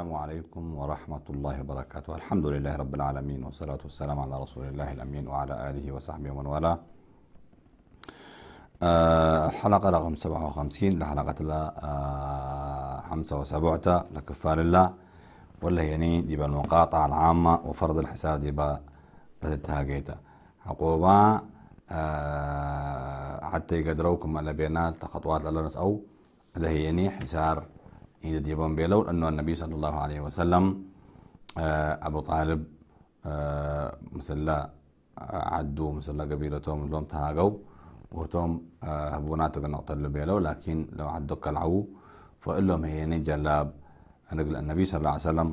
السلام عليكم ورحمة الله وبركاته الحمد لله رب العالمين والصلاة والسلام على رسول الله الأمين وعلى آله وصحبه ومن والاه آه، الحلقة رقم 57 لحلقة لا آه 75 لكفار الله ولا يعني ديبا المقاطعة العامة وفرض الحساب ديبا لتتها جيتا حقوبا آه حتى يقدروكم على بيانات خطوات الألنس أو ده يعني حسار إذا ديبون بيلو أنه النبي صلى الله عليه وسلم آه، أبو طالب آه، مثلا آه، عدو مثلا توم لهم تهاجو وتهم هبونات النقطة اللي بيلو لكن لو عدو كالعو فقل لهم هي نجلاب أنقل النبي صلى الله عليه وسلم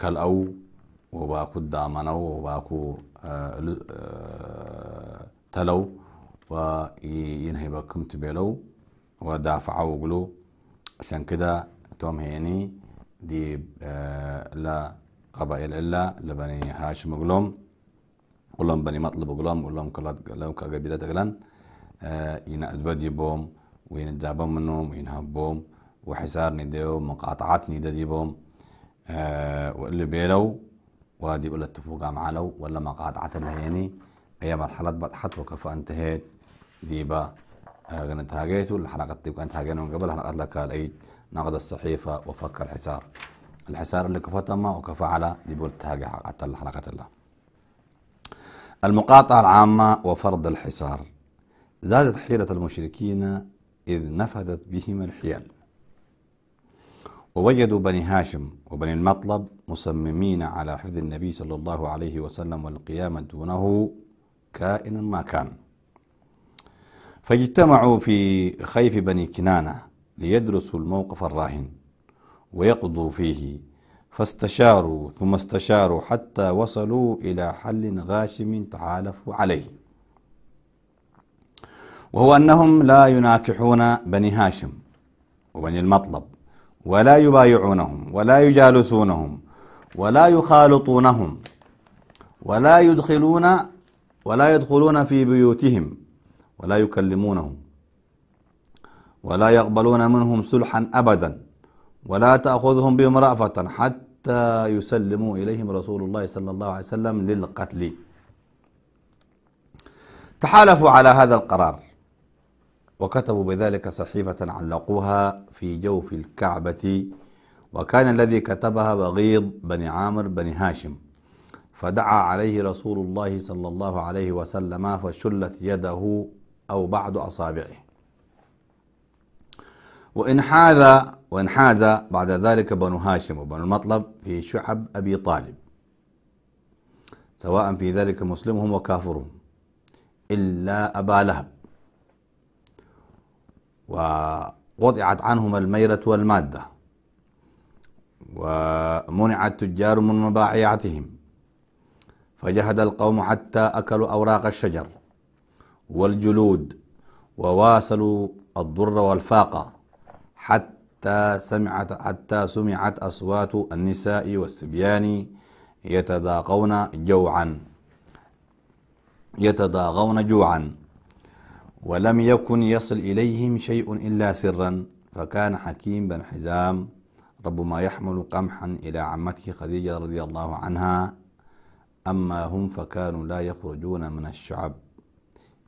كالأو وباكو دامنو وباكو تلو وينهي بكم تبيلو ودافعوا وقلو عشان كده تۆم هيني دي لا قبائل إلا لبني هاشم گوڵۆم گوڵۆم بني مطلب گوڵۆم گوڵۆم كلات لەو کاگە بیرەتەگەلەن ين أدبدي بوم وين جابا منهم وين هبوم وحسارني نديو مقاطعات ددي بوم واللي بيلو وادي ولا اتفوق معلو ولا مقاطعة لهيني اي مرحلة بطحت وكفى انتهيت ديبا أه قنت هاجيتو الحلقة تبقى كانت هاجينا من قبل حلقات لك الايد نقد الصحيفة وفك الحصار الحصار اللي وكفى على ديبول تاقي حتى الحلقة الله المقاطعة العامة وفرض الحصار زادت حيرة المشركين إذ نفذت بهم الحيل ووجدوا بني هاشم وبني المطلب مصممين على حفظ النبي صلى الله عليه وسلم والقيام دونه كائنا ما كان فاجتمعوا في خيف بني كنانة ليدرسوا الموقف الراهن ويقضوا فيه فاستشاروا ثم استشاروا حتى وصلوا إلى حل غاشم تعالفوا عليه وهو أنهم لا يناكحون بني هاشم وبني المطلب ولا يبايعونهم ولا يجالسونهم ولا يخالطونهم ولا يدخلون ولا يدخلون في بيوتهم ولا يكلمونهم ولا يقبلون منهم سلحا أبدا ولا تأخذهم بهم رأفة حتى يسلموا إليهم رسول الله صلى الله عليه وسلم للقتل تحالفوا على هذا القرار وكتبوا بذلك صحيفة علقوها في جوف الكعبة وكان الذي كتبها بغيض بن عامر بن هاشم فدعا عليه رسول الله صلى الله عليه وسلم فشلت يده أو بعض أصابعه وإنحاز وانحاز بعد ذلك بنو هاشم وبنو المطلب في شعب أبي طالب سواء في ذلك مسلمهم وكافرهم إلا أبا لهب وقطعت عنهم الميرة والمادة ومنع التجار من مبايعتهم فجهد القوم حتى أكلوا أوراق الشجر والجلود وواصلوا الضر والفاقة حتى سمعت حتى سمعت أصوات النساء والصبيان يتضاقون جوعا يتضاغون جوعا ولم يكن يصل إليهم شيء إلا سرا فكان حكيم بن حزام ربما يحمل قمحا إلى عمته خديجة رضي الله عنها أما هم فكانوا لا يخرجون من الشعب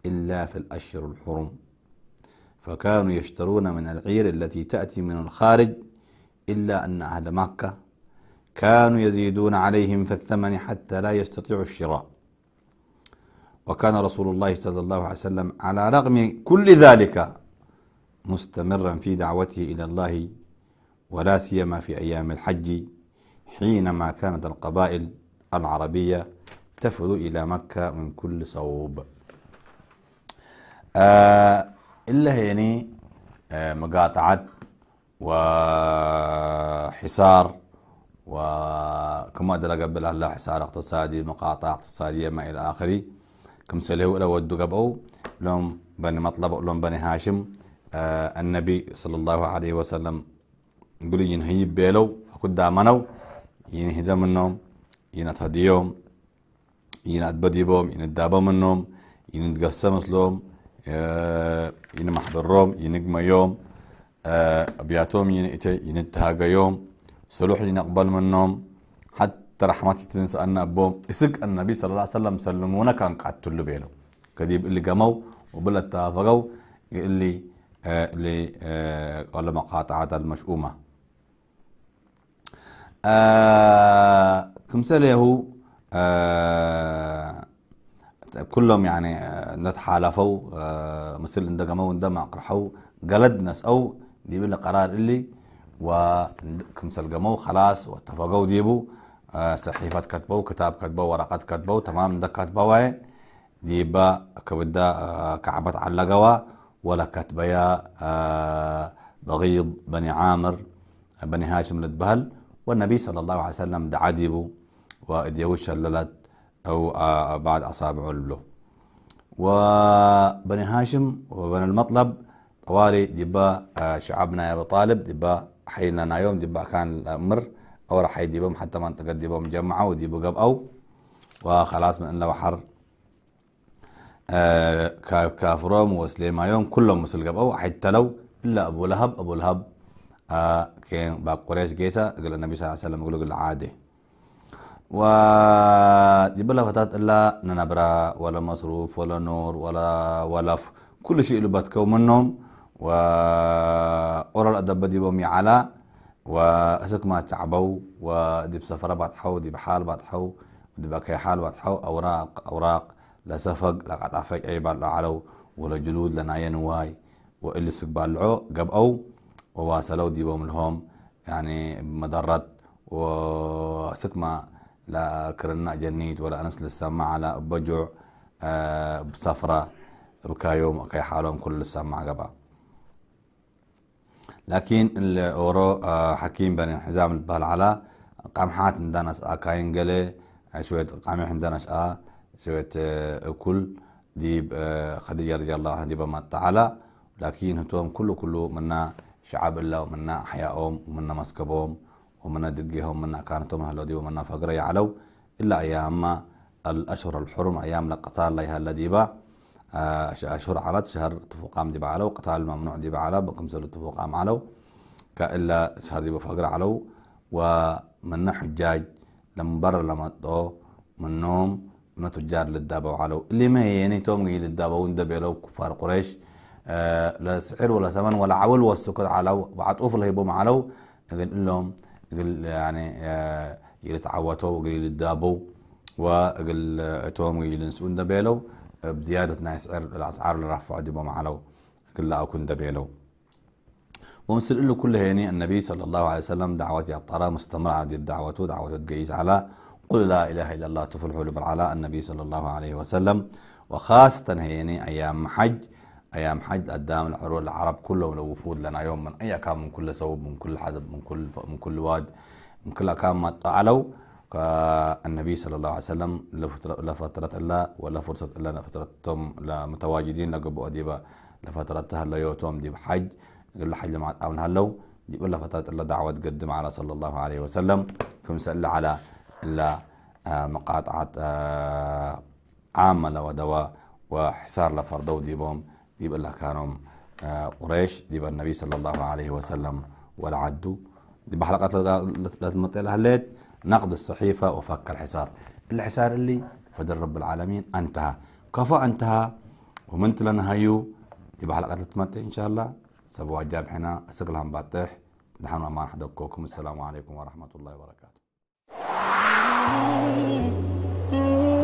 إلا في الأشهر الحرم فكانوا يشترون من العير التي تأتي من الخارج إلا أن أهل مكة كانوا يزيدون عليهم في الثمن حتى لا يستطيعوا الشراء وكان رسول الله صلى الله عليه وسلم على رغم كل ذلك مستمرا في دعوته إلى الله ولا سيما في أيام الحج حينما كانت القبائل العربية تفد إلى مكة من كل صوب آه إلا هيني يعني، آه، مقاطعات وحصار وكما أدرى قبل هلا حصار اقتصادي مقاطعة اقتصادية ما إلى آخره كم سلهو لو ودو قبعو لهم بني مطلب لهم بني هاشم آه النبي صلى الله عليه وسلم يقول ينهي بيلو أكد دامنو ينهدى منهم ينتهديهم ينتبديبهم ينتدابهم منهم ينتقسم مثلهم آه، ينما حضرهم ينجم يوم آه، أبياتهم ينتهي إتى يوم سلوح ينقبل منهم حتى رحمة تنسى أن أبوهم إسق النبي صلى الله عليه وسلم سلمونا كان قعدت تلو بيلو كذيب اللي قموا وبلا اتفقوا اللي اللي آه، قال مقاطعة المشؤومة كمثال يهو كلهم يعني آه، نتحالفوا آه، مثل ان دقموا وندمع قرحوا ناس او ديبوا القرار قرار اللي وكمسل قموا خلاص واتفقوا ديبوا آه، صحيفات كتبوا كتاب كتبوا ورقات كتبوا تمام ده كتبوا ديبا كبدا كعبة علقوا ولا كتبيا بغيض بني عامر بني هاشم لتبهل والنبي صلى الله عليه وسلم دعا ديبو وإديوش شللت أو بعد أصابعه له وبني هاشم وبني المطلب طوالي دبا شعبنا يا أبو طالب دبا حينا يوم دبا كان الأمر أو راح يديبهم حتى منطقة ديبهم مجمعة وديبوا قب أو وخلاص من إلا وحر آه كافروم يوم كلهم مسل قب أو حتى لو إلا أبو لهب أبو لهب آه كان باب قريش قيسة قال النبي صلى الله عليه وسلم يقول له عادي و يبلا فتات إلا ننبرا ولا مصروف ولا نور ولا ولف كل شيء بتكو منهم وأرى الأدب بومي على وأسك ما تعبو بعد سفرة دي بحال حال حو دي أكي حال بعد حو أوراق أوراق لا سفق لا فيك أي بعد علو ولا جلود لنا ينواي وإلي سقبالعو قبأو وواصلوا بوم لهم يعني مدرد ما لا كرنا جنيد ولا أنس للسماعة لا بجوع آه، بسفرة بكايوم كي حالهم كل السماعة قبا لكن الأورو آه، حكيم بن حزام البهل على قمحات عندنا أكاين آه، قلي شوية قمح عندنا شقا شوية أكل دي خديجة رضي الله عنها دي بما تعالى لكن هتوم كله كله منا شعب الله ومنا أحياءهم ومنا مسكبهم ومنا دقيها كانت كانتهم هلودي ومنا فقر علو إلا أيام الأشهر الحرم أيام لها ليها الذيبا آه، أشهر علت شهر تفوقام ديب علو قتال ممنوع ديب على بكم سلو تفوقام علو كإلا شهر ديب فقر علو ومنا حجاج لما برر لما من منهم من تجار للدابة علو اللي ما هي يعني توم جي للدابة وندب علو كفار قريش آه لا سعر ولا ثمن ولا عول والسكر علو وعطوف أوفل هيبوم علو لكن لهم قل يعني آه قل تعوتو قل الدابو وقل اتوم قل نسون دبيلو بزيادة ناي الأسعار اللي رفعوا دبهم علو قل لا أكون دبيلو ومثل له كل هيني النبي صلى الله عليه وسلم دعوتي أبطرة مستمرة ديب دعوته دعوته تقيس على قل لا إله إلا الله تفلحوا لبرعلاء النبي صلى الله عليه وسلم وخاصة هيني أيام حج ايام حج قدام الحرور العرب كله لو وفود لنا يوم من اي كان من كل صوب من كل حدب من كل من كل واد من كل كان ما طالوا النبي صلى الله عليه وسلم لفترة الله ولا فرصة الله لفترتهم لمتواجدين لقبوا أديبا لفترتها لا يوتهم ديب حج قل حج مع أون هلو ديب الله فترة الله دعوة تقدم على صلى الله عليه وسلم كم سأل على إلا آه، مقاطعة آه، عامة ودواء وحصار دي ديبهم ديب الله كانوا آه، قريش ديب النبي صلى الله عليه وسلم والعدو ديب حلقة لتمطي لها الليل نقد الصحيفة وفك الحصار الحصار اللي فدر رب العالمين انتهى كفو انتهى ومنت لنا هيو ديب حلقة لتمطي إن شاء الله سبوا جاب حنا سقلهم باتح نحن ما نحدكم السلام عليكم ورحمة الله وبركاته